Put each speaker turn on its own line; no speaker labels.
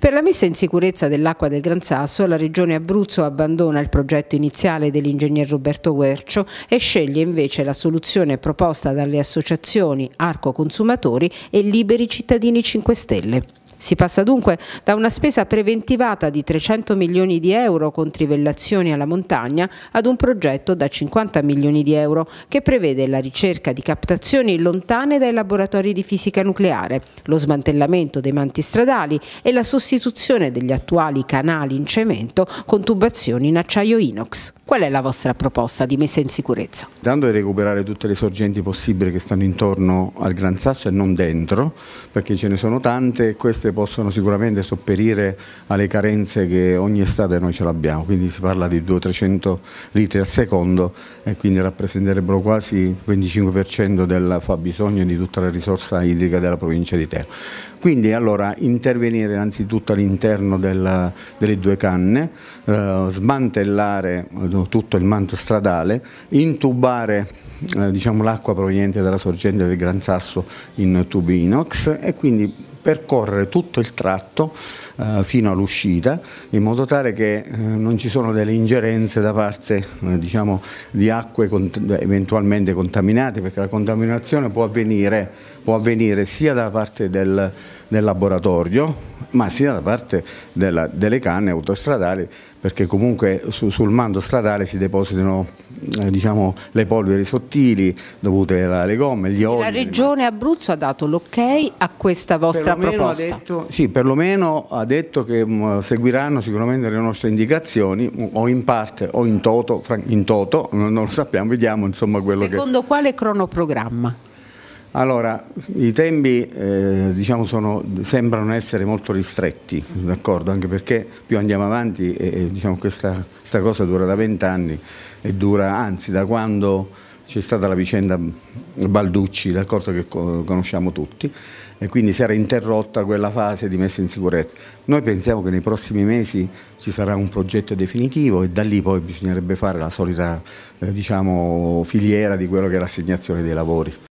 Per la messa in sicurezza dell'acqua del Gran Sasso, la Regione Abruzzo abbandona il progetto iniziale dell'ingegner Roberto Guercio e sceglie invece la soluzione proposta dalle associazioni Arco Consumatori e Liberi Cittadini 5 Stelle. Si passa dunque da una spesa preventivata di 300 milioni di euro con trivellazioni alla montagna ad un progetto da 50 milioni di euro che prevede la ricerca di captazioni lontane dai laboratori di fisica nucleare, lo smantellamento dei manti stradali e la sostituzione degli attuali canali in cemento con tubazioni in acciaio inox. Qual è la vostra proposta di messa in sicurezza?
Dando a recuperare tutte le sorgenti possibili che stanno intorno al Gran Sasso e non dentro, perché ce ne sono tante, queste queste possono sicuramente sopperire alle carenze che ogni estate noi ce l'abbiamo, quindi si parla di 200-300 litri al secondo e quindi rappresenterebbero quasi il 25% del fabbisogno di tutta la risorsa idrica della provincia di Terra. Quindi allora intervenire innanzitutto all'interno delle due canne, eh, smantellare eh, tutto il manto stradale, intubare eh, diciamo, l'acqua proveniente dalla sorgente del Gran Sasso in tubi inox e quindi percorrere tutto il tratto eh, fino all'uscita in modo tale che eh, non ci sono delle ingerenze da parte eh, diciamo, di acque cont eventualmente contaminate perché la contaminazione può avvenire, può avvenire sia da parte del, del, laboratorio ma sia da parte della, delle canne autostradali perché comunque su, sul mando stradale si depositano eh, diciamo, le polveri sottili dovute alle gomme, gli oli. La
regione Abruzzo ha dato l'ok a questa vostra questa proposta. Detto,
sì, perlomeno ha detto che mh, mm, seguiranno sicuramente le nostre indicazioni, mm, o in parte o in toto, in toto non, non lo sappiamo, vediamo insomma quello Secondo che...
Secondo quale cronoprogramma?
Allora, i tempi eh, diciamo sono, sembrano essere molto ristretti, d'accordo, anche perché più andiamo avanti, eh, diciamo questa, questa, cosa dura da vent'anni e dura anzi da quando c'è stata la vicenda Balducci, l'accordo che conosciamo tutti, e quindi si era interrotta quella fase di messa in sicurezza. Noi pensiamo che nei prossimi mesi ci sarà un progetto definitivo e da lì poi bisognerebbe fare la solita eh, diciamo, filiera di quello che è l'assegnazione dei lavori.